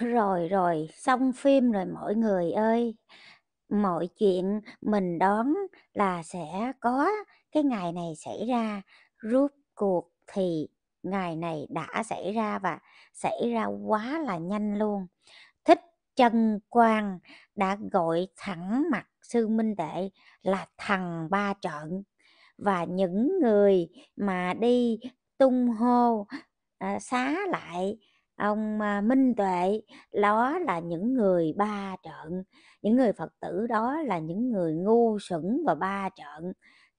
Rồi rồi, xong phim rồi mọi người ơi. Mọi chuyện mình đoán là sẽ có cái ngày này xảy ra, rút cuộc thì ngày này đã xảy ra và xảy ra quá là nhanh luôn. Thích Chân Quang đã gọi thẳng mặt Sư Minh Đệ là thằng ba trận và những người mà đi tung hô à, xá lại ông à, Minh Tuệ đó là những người ba trận, những người Phật tử đó là những người ngu xuẩn và ba trận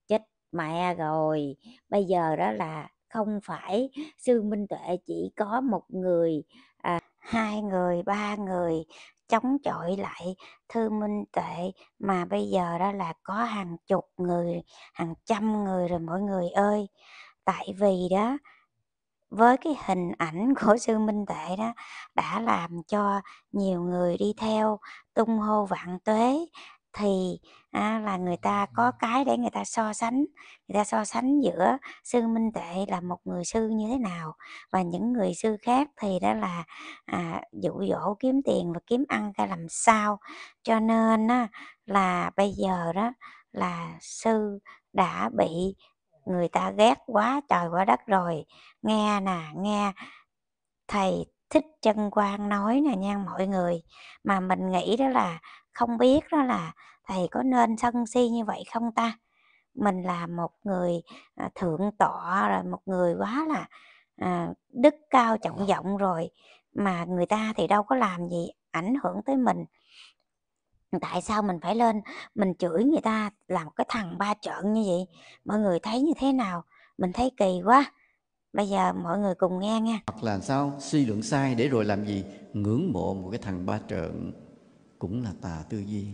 chết mẹ rồi bây giờ đó là không phải sư Minh Tuệ chỉ có một người à, hai người ba người chống chọi lại thư minh tệ mà bây giờ đó là có hàng chục người hàng trăm người rồi mọi người ơi tại vì đó với cái hình ảnh của sư Minh Tuệ đó đã làm cho nhiều người đi theo tung hô vạn tuế thì à, là người ta có cái để người ta so sánh người ta so sánh giữa sư minh tệ là một người sư như thế nào và những người sư khác thì đó là à, dụ dỗ kiếm tiền và kiếm ăn ra làm sao cho nên á, là bây giờ đó là sư đã bị người ta ghét quá trời quá đất rồi nghe nè nghe thầy thích chân quan nói nè nha mọi người mà mình nghĩ đó là không biết đó là thầy có nên sân si như vậy không ta mình là một người à, thượng tọa rồi một người quá là à, đức cao trọng vọng rồi mà người ta thì đâu có làm gì ảnh hưởng tới mình tại sao mình phải lên mình chửi người ta làm cái thằng ba trợn như vậy mọi người thấy như thế nào mình thấy kỳ quá bây giờ mọi người cùng nghe nha hoặc là sao suy luận sai để rồi làm gì ngưỡng mộ một cái thằng ba trợn cũng là tà tư duy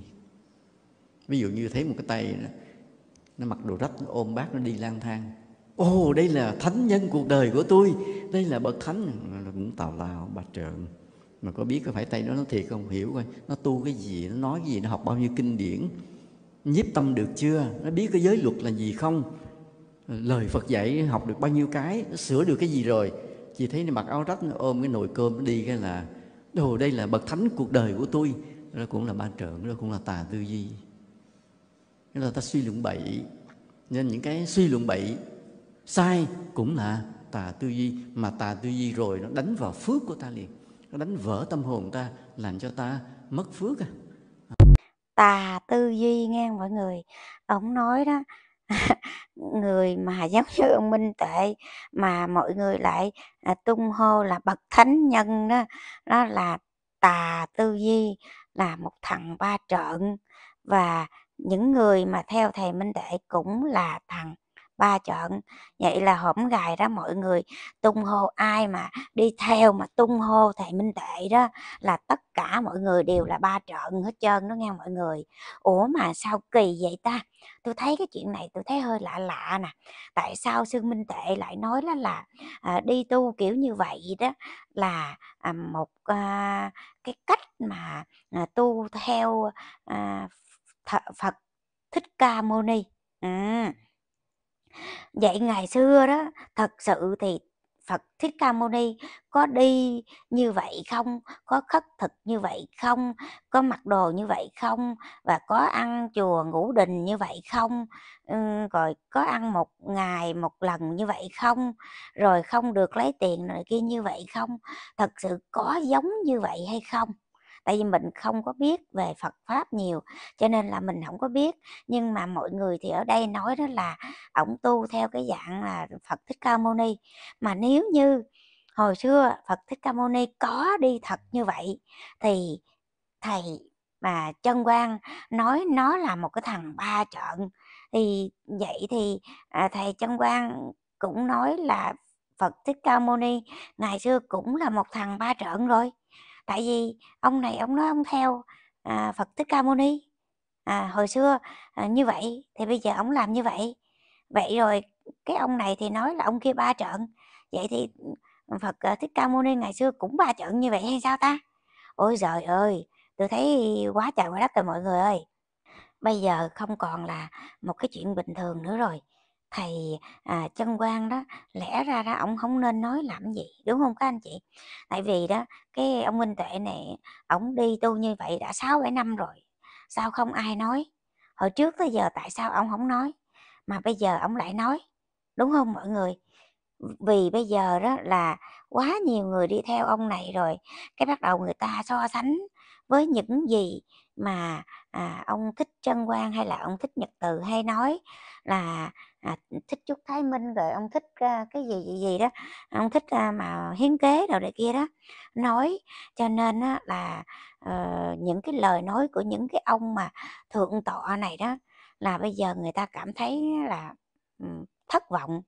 ví dụ như thấy một cái tay đó, nó mặc đồ rách nó ôm bác nó đi lang thang ồ đây là thánh nhân cuộc đời của tôi đây là bậc thánh nó cũng tào lao ba trợn mà có biết có phải tay nó nó thiệt không hiểu coi nó tu cái gì nó nói cái gì nó học bao nhiêu kinh điển nhiếp tâm được chưa nó biết cái giới luật là gì không lời Phật dạy học được bao nhiêu cái nó sửa được cái gì rồi chị thấy nó mặc áo rách nó ôm cái nồi cơm nó đi cái là đồ đây là bậc thánh cuộc đời của tôi đó cũng là ba trượng đó cũng là tà tư duy nên là ta suy luận bậy nên những cái suy luận bậy sai cũng là tà tư duy mà tà tư duy rồi nó đánh vào phước của ta liền nó đánh vỡ tâm hồn ta làm cho ta mất phước à tà tư duy nghe mọi người ông nói đó người mà giống như ông minh tuệ mà mọi người lại à, tung hô là bậc thánh nhân đó nó là tà tư duy là một thằng ba trợn và những người mà theo thầy minh tuệ cũng là thằng ba trận vậy là hổm gài đó mọi người tung hô ai mà đi theo mà tung hô thầy minh tệ đó là tất cả mọi người đều là ba trận hết trơn đó nghe mọi người ủa mà sao kỳ vậy ta tôi thấy cái chuyện này tôi thấy hơi lạ lạ nè tại sao sư minh tệ lại nói đó là à, đi tu kiểu như vậy đó là à, một à, cái cách mà à, tu theo à, Phật Thích Ca Mâu Ni Vậy ngày xưa đó, thật sự thì Phật Thích Ca Mâu Ni có đi như vậy không, có khất thực như vậy không, có mặc đồ như vậy không, và có ăn chùa ngũ đình như vậy không, ừ, rồi có ăn một ngày một lần như vậy không, rồi không được lấy tiền này kia như vậy không, thật sự có giống như vậy hay không? tại vì mình không có biết về Phật pháp nhiều cho nên là mình không có biết nhưng mà mọi người thì ở đây nói đó là ổng tu theo cái dạng là Phật thích ca mâu ni mà nếu như hồi xưa Phật thích ca mâu ni có đi thật như vậy thì thầy mà chân quan nói nó là một cái thằng ba trận thì vậy thì à, thầy chân quan cũng nói là Phật Thích Ca Mâu Ni ngày xưa cũng là một thằng ba trận rồi tại vì ông này ông nói ông theo à, Phật Thích Ca Mâu Ni à, hồi xưa à, như vậy thì bây giờ ông làm như vậy vậy rồi cái ông này thì nói là ông kia ba trận vậy thì Phật à, Thích Ca Mâu Ni ngày xưa cũng ba trận như vậy hay sao ta ôi trời ơi tôi thấy quá trời quá đất rồi mọi người ơi bây giờ không còn là một cái chuyện bình thường nữa rồi thì, à, chân quan đó, lẽ ra ra ông không nên nói làm gì, đúng không các anh chị? Tại vì đó, cái ông Minh Tuệ này ông đi tu như vậy đã sáu bảy năm rồi, sao không ai nói? Hồi trước tới giờ tại sao ông không nói, mà bây giờ ông lại nói, đúng không mọi người? Vì bây giờ đó là quá nhiều người đi theo ông này rồi, cái bắt đầu người ta so sánh với những gì mà, à, ông Thích chân quan hay là ông Thích Nhật Từ hay nói là à, thích chút thái minh rồi ông thích à, cái gì gì gì đó ông thích à, mà hiến kế đầu này kia đó nói cho nên á, là uh, những cái lời nói của những cái ông mà thượng tọa này đó là bây giờ người ta cảm thấy là um, thất vọng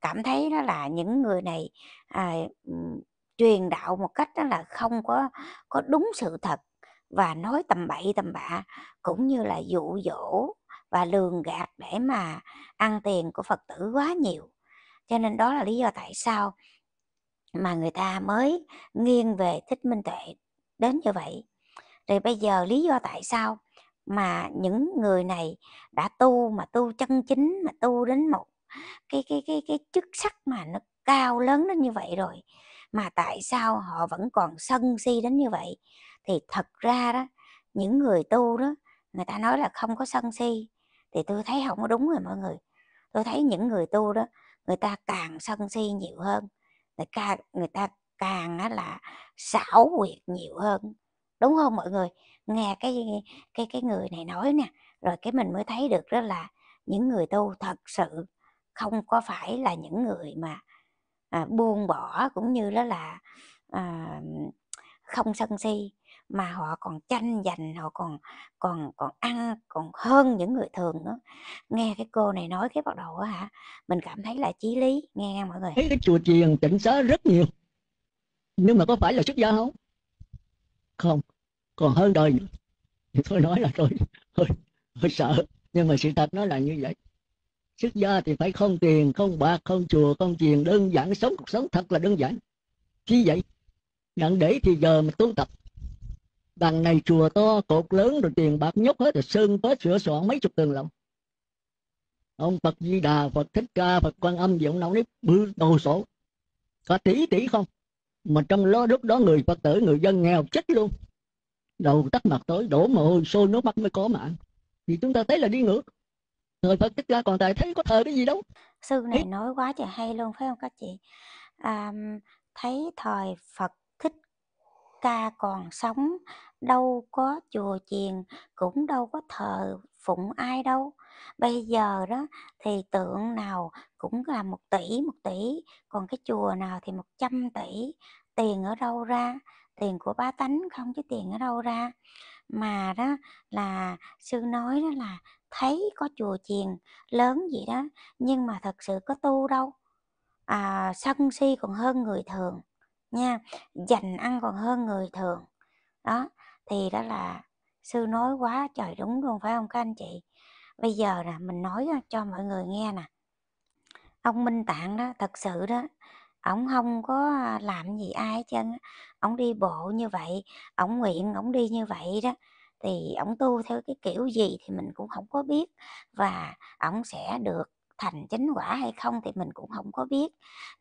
cảm thấy đó là những người này à, um, truyền đạo một cách đó là không có có đúng sự thật và nói tầm bậy tầm bạ cũng như là dụ dỗ và lường gạt để mà ăn tiền của phật tử quá nhiều cho nên đó là lý do tại sao mà người ta mới nghiêng về thích minh tuệ đến như vậy rồi bây giờ lý do tại sao mà những người này đã tu mà tu chân chính mà tu đến một cái cái cái cái chức sắc mà nó cao lớn đến như vậy rồi mà tại sao họ vẫn còn sân si đến như vậy thì thật ra đó những người tu đó người ta nói là không có sân si thì tôi thấy không có đúng rồi mọi người tôi thấy những người tu đó người ta càng sân si nhiều hơn người ta người ta càng là xảo quyệt nhiều hơn đúng không mọi người nghe cái cái cái người này nói nè rồi cái mình mới thấy được đó là những người tu thật sự không có phải là những người mà à, buông bỏ cũng như đó là à, không sân si mà họ còn tranh giành họ còn còn còn ăn còn hơn những người thường nữa nghe cái cô này nói cái bắt đầu á hả mình cảm thấy là chí lý nghe nha mọi người thấy cái chùa chiền chỉnh xá rất nhiều nhưng mà có phải là xuất gia không không còn hơn đời nữa. thì tôi nói là tôi hơi, hơi sợ nhưng mà sự thật nó là như vậy xuất gia thì phải không tiền không bạc không chùa không chiền đơn giản sống cuộc sống thật là đơn giản chỉ vậy đặng để thì giờ mà tu tập đằng này chùa to cột lớn rồi tiền bạc nhóc hết rồi sơn phết sửa soạn mấy chục tường lận ông phật di đà phật thích ca phật quan âm gì ông nào nếp bư đồ sổ có tỷ tỷ không mà trong lo lúc đó người phật tử người dân nghèo chết luôn đầu tắt mặt tối đổ mồ hôi sôi nước mắt mới có mạng thì chúng ta thấy là đi ngược người phật thích ca còn tại thấy có thờ cái gì đâu sư này nói quá trời hay luôn phải không các chị à, thấy thời phật ca còn sống đâu có chùa chiền cũng đâu có thờ phụng ai đâu bây giờ đó thì tượng nào cũng là một tỷ một tỷ còn cái chùa nào thì một trăm tỷ tiền ở đâu ra tiền của bá tánh không chứ tiền ở đâu ra mà đó là sư nói đó là thấy có chùa chiền lớn gì đó nhưng mà thật sự có tu đâu à, sân si còn hơn người thường nha dành ăn còn hơn người thường đó thì đó là sư nói quá trời đúng luôn phải không các anh chị bây giờ nè mình nói cho mọi người nghe nè ông minh tạng đó thật sự đó ổng không có làm gì ai hết trơn ổng đi bộ như vậy ổng nguyện ổng đi như vậy đó thì ổng tu theo cái kiểu gì thì mình cũng không có biết và ổng sẽ được thành chính quả hay không thì mình cũng không có biết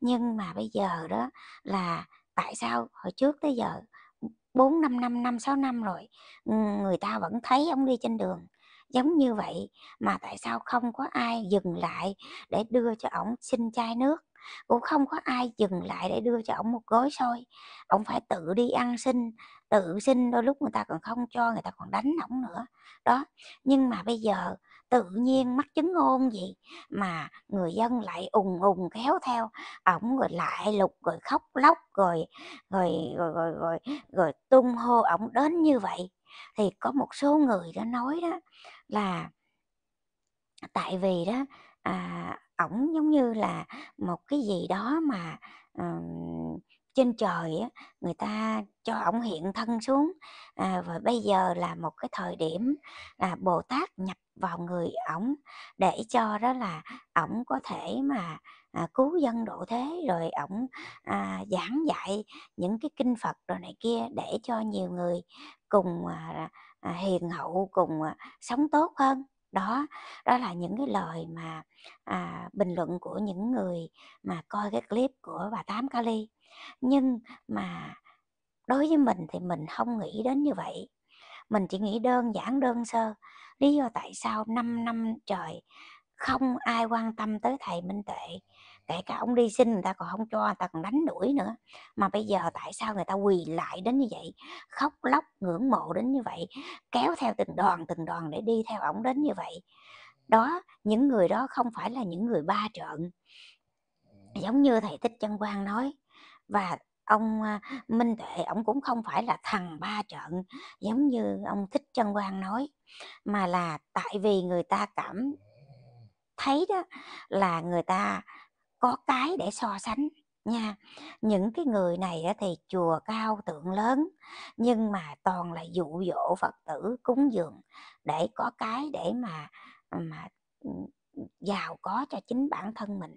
nhưng mà bây giờ đó là tại sao hồi trước tới giờ bốn năm năm, năm sáu năm rồi ừ, người ta vẫn thấy ông đi trên đường giống như vậy mà tại sao không có ai dừng lại để đưa cho ổng xin chai nước cũng không có ai dừng lại để đưa cho ổng một gói xôi ổng phải tự đi ăn xin tự xin đôi lúc người ta còn không cho người ta còn đánh ổng nữa đó nhưng mà bây giờ tự nhiên mắc chứng ngôn gì mà người dân lại ùng ùng kéo theo ổng rồi lại lục rồi khóc lóc rồi rồi rồi rồi rồi, rồi tung hô ổng đến như vậy thì có một số người đã nói đó là tại vì đó à, ổng giống như là một cái gì đó mà uh, trên trời á, người ta cho ổng hiện thân xuống à, và bây giờ là một cái thời điểm là bồ tát nhập vào người ổng để cho đó là ổng có thể mà à, cứu dân độ thế rồi ổng à, giảng dạy những cái kinh phật rồi này kia để cho nhiều người cùng à, à, hiền hậu cùng à, sống tốt hơn đó đó là những cái lời mà à, bình luận của những người mà coi cái clip của bà tám kali nhưng mà đối với mình thì mình không nghĩ đến như vậy mình chỉ nghĩ đơn giản đơn sơ lý do tại sao 5 năm trời không ai quan tâm tới thầy minh tuệ kể cả ông đi xin người ta còn không cho người ta còn đánh đuổi nữa mà bây giờ tại sao người ta quỳ lại đến như vậy khóc lóc ngưỡng mộ đến như vậy kéo theo từng đoàn từng đoàn để đi theo ông đến như vậy đó những người đó không phải là những người ba trợn ừ. giống như thầy thích chân quang nói và ông à, minh tuệ ông cũng không phải là thằng ba trận giống như ông thích chân quang nói mà là tại vì người ta cảm ừ. thấy đó là người ta có cái để so sánh nha những cái người này thì chùa cao tượng lớn nhưng mà toàn là dụ dỗ phật tử cúng dường để có cái để mà mà giàu có cho chính bản thân mình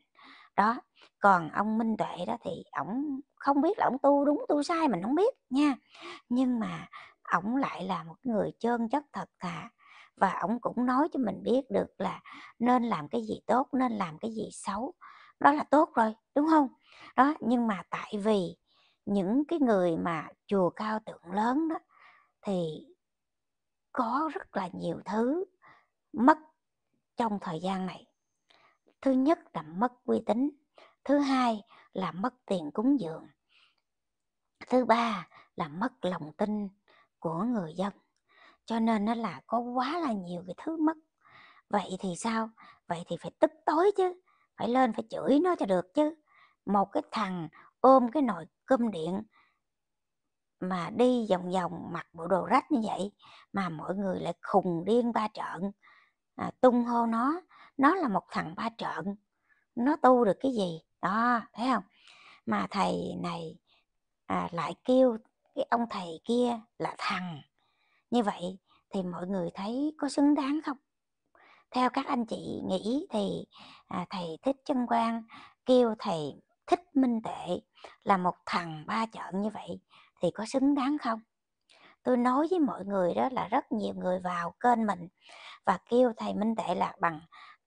đó còn ông minh tuệ đó thì ổng không biết là ổng tu đúng tu sai mình không biết nha nhưng mà ổng lại là một người trơn chất thật thà và ổng cũng nói cho mình biết được là nên làm cái gì tốt nên làm cái gì xấu đó là tốt rồi đúng không đó nhưng mà tại vì những cái người mà chùa cao tượng lớn đó thì có rất là nhiều thứ mất trong thời gian này thứ nhất là mất uy tín thứ hai là mất tiền cúng dường thứ ba là mất lòng tin của người dân cho nên nó là có quá là nhiều cái thứ mất vậy thì sao vậy thì phải tức tối chứ phải lên phải chửi nó cho được chứ một cái thằng ôm cái nồi cơm điện mà đi vòng vòng mặc bộ đồ rách như vậy mà mọi người lại khùng điên ba trợn à, tung hô nó nó là một thằng ba trợn nó tu được cái gì đó thấy không mà thầy này à, lại kêu cái ông thầy kia là thằng như vậy thì mọi người thấy có xứng đáng không theo các anh chị nghĩ thì à, thầy thích chân quang kêu thầy thích minh tệ là một thằng ba trợn như vậy thì có xứng đáng không tôi nói với mọi người đó là rất nhiều người vào kênh mình và kêu thầy minh tệ là bằng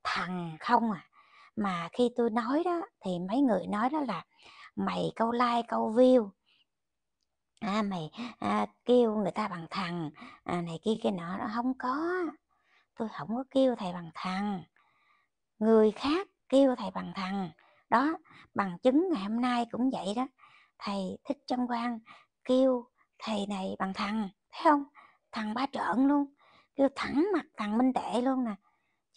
thằng không à mà khi tôi nói đó thì mấy người nói đó là mày câu like câu view à, mày à, kêu người ta bằng thằng à, này kia kia nọ nó không có tôi không có kêu thầy bằng thằng người khác kêu thầy bằng thằng đó bằng chứng ngày hôm nay cũng vậy đó thầy thích trân quan kêu thầy này bằng thằng thấy không thằng ba trợn luôn kêu thẳng mặt thằng minh đệ luôn nè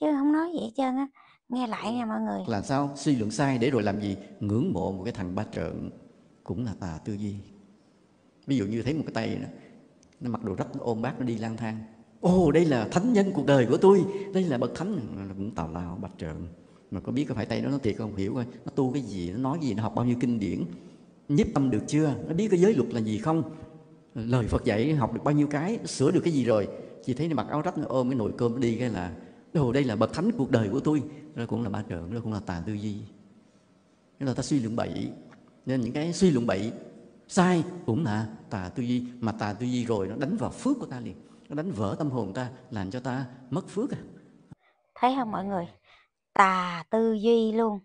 chứ không nói gì hết trơn á nghe lại nha mọi người làm sao suy luận sai để rồi làm gì ngưỡng mộ một cái thằng ba trợn cũng là tà tư duy ví dụ như thấy một cái tay nó mặc đồ rách ôm bác nó đi lang thang ô đây là thánh nhân cuộc đời của tôi đây là bậc thánh cũng tào lao bạch trợn mà có biết có phải tay nó nó thiệt không hiểu thôi nó tu cái gì nó nói gì nó học bao nhiêu kinh điển nhiếp tâm được chưa nó biết cái giới luật là gì không lời phật dạy học được bao nhiêu cái sửa được cái gì rồi chỉ thấy nó mặc áo rách nó ôm cái nồi cơm nó đi cái là đồ đây là bậc thánh cuộc đời của tôi nó cũng là ba trượng nó cũng là tà tư duy nên là ta suy luận bậy nên những cái suy luận bậy sai cũng là tà tư duy mà tà tư duy rồi nó đánh vào phước của ta liền nó đánh vỡ tâm hồn ta làm cho ta mất phước à thấy không mọi người tà tư duy luôn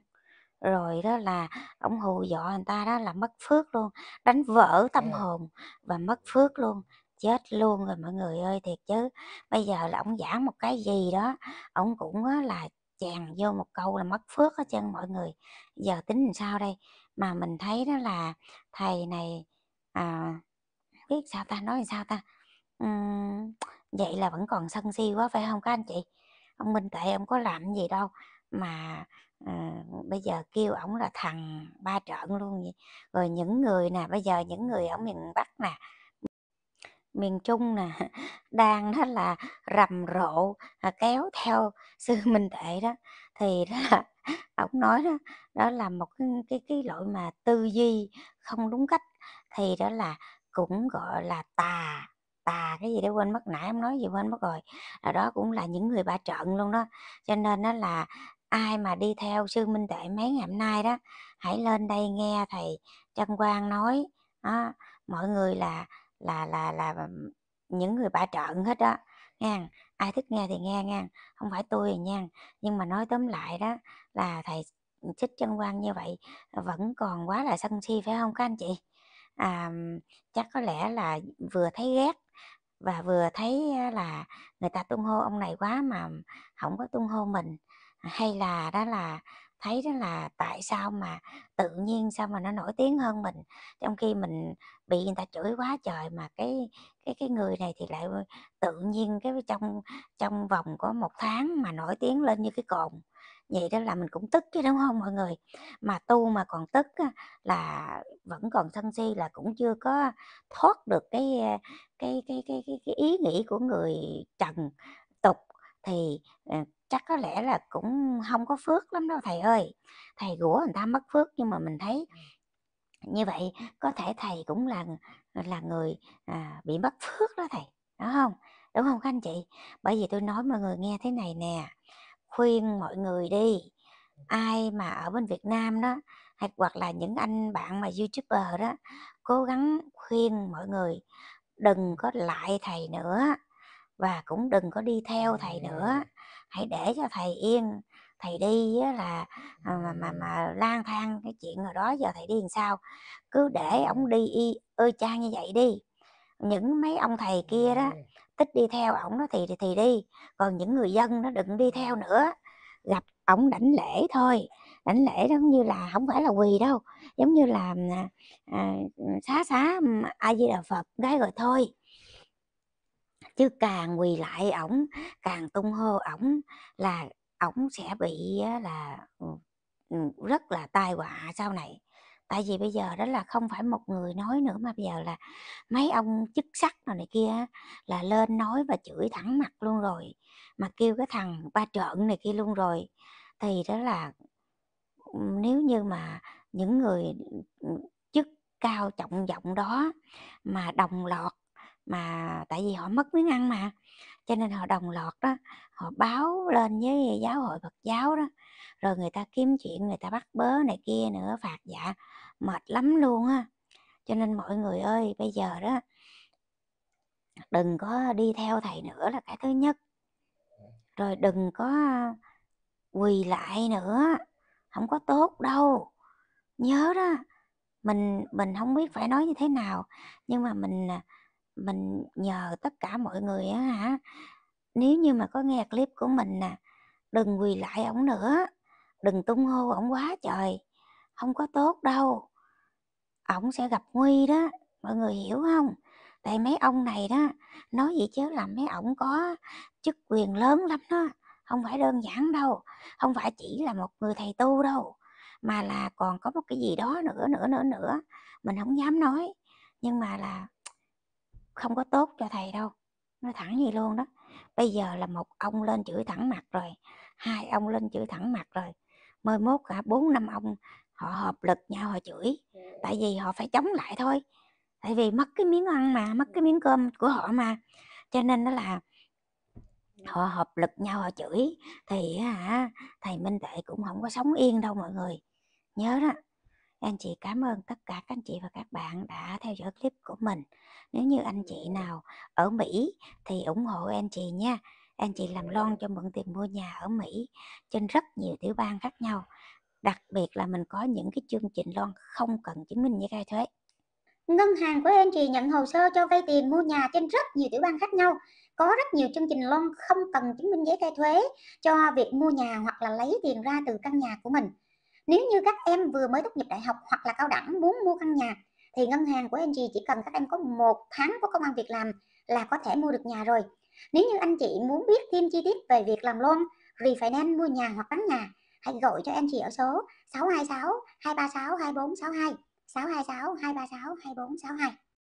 rồi đó là ông hù dọa người ta đó là mất phước luôn đánh vỡ tâm à. hồn và mất phước luôn chết luôn rồi mọi người ơi thiệt chứ bây giờ là ông giảng một cái gì đó ông cũng là chàng vô một câu là mất phước hết trơn mọi người giờ tính làm sao đây mà mình thấy đó là thầy này à, biết sao ta nói sao ta Ừm, vậy là vẫn còn sân si quá phải không các anh chị? Ông Minh Tệ ông có làm gì đâu, mà, ờ, bây giờ kêu ổng là thằng ba trợn luôn vậy. Rồi những người nè, bây giờ những người ở miền Bắc nè, miền Trung nè, đang đó là rầm rộ, à, kéo theo sư Minh Tệ đó, thì đó là ổng nói đó, đó là một cái cái cái loại mà tư duy không đúng cách, thì đó là cũng gọi là tà tà cái gì đó quên mất nãy em nói gì quên mất rồi là đó cũng là những người bà trận luôn đó cho nên đó là ai mà đi theo sư minh Tệ mấy ngày hôm nay đó hãy lên đây nghe thầy trân quang nói đó, mọi người là là là là những người bà trận hết đó nha ai thích nghe thì nghe nha không phải tôi rồi nha nhưng mà nói tóm lại đó là thầy trích chân quan như vậy vẫn còn quá là sân si phải không các anh chị à, chắc có lẽ là vừa thấy ghét và vừa thấy là người ta tung hô ông này quá mà không có tung hô mình hay là đó là thấy đó là tại sao mà tự nhiên sao mà nó nổi tiếng hơn mình trong khi mình bị người ta chửi quá trời mà cái cái cái người này thì lại tự nhiên cái trong trong vòng có một tháng mà nổi tiếng lên như cái cồn vậy đó là mình cũng tức chứ đúng không mọi người mà tu mà còn tức là vẫn còn sân si là cũng chưa có thoát được cái cái cái cái cái, cái ý nghĩ của người trần tục thì ờ, chắc có lẽ là cũng không có phước lắm đâu thầy ơi thầy gũa người ta mất phước nhưng mà mình thấy ừ. như vậy có thể thầy cũng là là người à, bị mất phước đó thầy đúng không đúng không các anh chị bởi vì tôi nói mọi người nghe thế này nè khuyên mọi người đi ai mà ở bên Việt Nam đó hay hoặc là những anh bạn mà youtuber đó cố gắng khuyên mọi người đừng có lại thầy nữa và cũng đừng có đi theo thầy nữa hãy để cho thầy yên thầy đi là à, mà mà, mà lang thang cái chuyện rồi đó giờ thầy đi làm sao cứ để ông đi y ơi cha như vậy đi những mấy ông thầy kia đó tích đi theo ổng nó thì, thì đi còn những người dân nó đừng đi theo nữa gặp ổng đảnh lễ thôi đảnh lễ giống như là không phải là quỳ đâu giống như là à, à xá xá a di đà phật cái rồi thôi chứ càng quỳ lại ổng càng tung hô ổng là ổng sẽ bị là ừ, ừ, rất là tai họa sau này tại vì bây giờ đó là không phải một người nói nữa mà bây giờ là mấy ông chức sắc rồi này kia là lên nói và chửi thẳng mặt luôn rồi mà kêu cái thằng ba trợn này kia luôn rồi thì đó là nếu như mà những người chức cao trọng vọng đó mà đồng loạt mà tại vì họ mất miếng ăn mà cho nên họ đồng loạt đó họ báo lên với giáo hội phật giáo đó rồi người ta kiếm chuyện người ta bắt bớ này kia nữa phạt dạ mệt lắm luôn á cho nên mọi người ơi bây giờ đó đừng có đi theo thầy nữa là cái thứ nhất rồi đừng có quỳ lại nữa không có tốt đâu nhớ đó mình mình không biết phải nói như thế nào nhưng mà mình à, mình nhờ tất cả mọi người á hả nếu như mà có nghe clip của mình nè đừng quỳ lại ổng nữa đừng tung hô ổng quá trời không có tốt đâu ổng sẽ gặp nguy đó mọi người hiểu không tại mấy ông này đó nói vậy chứ là mấy ổng có chức quyền lớn lắm đó không phải đơn giản đâu không phải chỉ là một người thầy tu đâu mà là còn có một cái gì đó nữa nữa nữa nữa mình không dám nói nhưng mà là không có tốt cho thầy đâu nói thẳng gì luôn đó bây giờ là một ông lên chửi thẳng mặt rồi hai ông lên chửi thẳng mặt rồi mười mốt cả bốn năm ông họ hợp lực nhau họ chửi tại vì họ phải chống lại thôi tại vì mất cái miếng ăn mà mất cái miếng cơm của họ mà cho nên đó là họ hợp lực nhau họ chửi thì hả thầy minh tệ cũng không có sống yên đâu mọi người nhớ đó anh chị cảm ơn tất cả các anh chị và các bạn đã theo dõi clip của mình. Nếu như anh chị nào ở Mỹ thì ủng hộ anh chị nha. Anh chị làm loan cho mượn tiền mua nhà ở Mỹ trên rất nhiều tiểu bang khác nhau. Đặc biệt là mình có những cái chương trình loan không cần chứng minh giấy khai thuế. Ngân hàng của anh chị nhận hồ sơ cho vay tiền mua nhà trên rất nhiều tiểu bang khác nhau. Có rất nhiều chương trình loan không cần chứng minh giấy khai thuế cho việc mua nhà hoặc là lấy tiền ra từ căn nhà của mình. Nếu như các em vừa mới tốt nghiệp đại học hoặc là cao đẳng muốn mua căn nhà thì ngân hàng của anh chị chỉ cần các em có một tháng có công an việc làm là có thể mua được nhà rồi. Nếu như anh chị muốn biết thêm chi tiết về việc làm loan, refinance mua nhà hoặc bán nhà, hãy gọi cho em chị ở số 626 236 2462 626 236 2462.